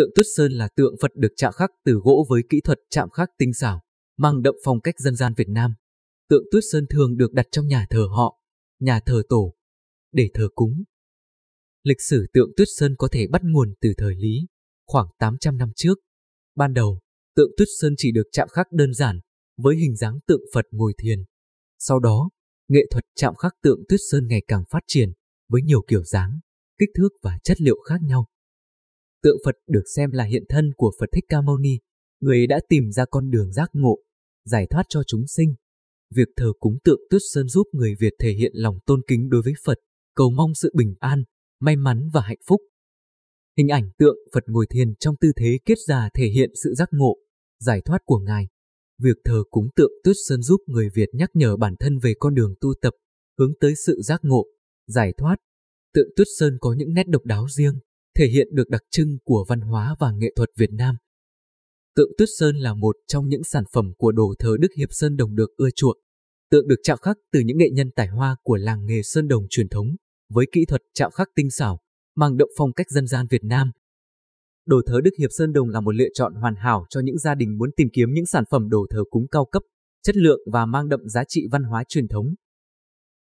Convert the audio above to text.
Tượng Tuyết Sơn là tượng Phật được chạm khắc từ gỗ với kỹ thuật chạm khắc tinh xảo, mang đậm phong cách dân gian Việt Nam. Tượng Tuyết Sơn thường được đặt trong nhà thờ họ, nhà thờ tổ, để thờ cúng. Lịch sử tượng Tuyết Sơn có thể bắt nguồn từ thời Lý, khoảng 800 năm trước. Ban đầu, tượng Tuyết Sơn chỉ được chạm khắc đơn giản, với hình dáng tượng Phật ngồi thiền. Sau đó, nghệ thuật chạm khắc tượng Tuyết Sơn ngày càng phát triển, với nhiều kiểu dáng, kích thước và chất liệu khác nhau. Tượng Phật được xem là hiện thân của Phật Thích Ca Mâu Ni, người đã tìm ra con đường giác ngộ, giải thoát cho chúng sinh. Việc thờ cúng tượng Tuyết Sơn giúp người Việt thể hiện lòng tôn kính đối với Phật, cầu mong sự bình an, may mắn và hạnh phúc. Hình ảnh tượng Phật ngồi thiền trong tư thế kết già thể hiện sự giác ngộ, giải thoát của Ngài. Việc thờ cúng tượng Tuyết Sơn giúp người Việt nhắc nhở bản thân về con đường tu tập, hướng tới sự giác ngộ, giải thoát. Tượng Tuyết Sơn có những nét độc đáo riêng, thể hiện được đặc trưng của văn hóa và nghệ thuật Việt Nam. Tượng Tuyết Sơn là một trong những sản phẩm của đồ thờ Đức Hiệp Sơn Đồng được ưa chuộng. Tượng được chạm khắc từ những nghệ nhân tài hoa của làng nghề Sơn Đồng truyền thống, với kỹ thuật chạm khắc tinh xảo, mang đậm phong cách dân gian Việt Nam. Đồ thờ Đức Hiệp Sơn Đồng là một lựa chọn hoàn hảo cho những gia đình muốn tìm kiếm những sản phẩm đồ thờ cúng cao cấp, chất lượng và mang đậm giá trị văn hóa truyền thống.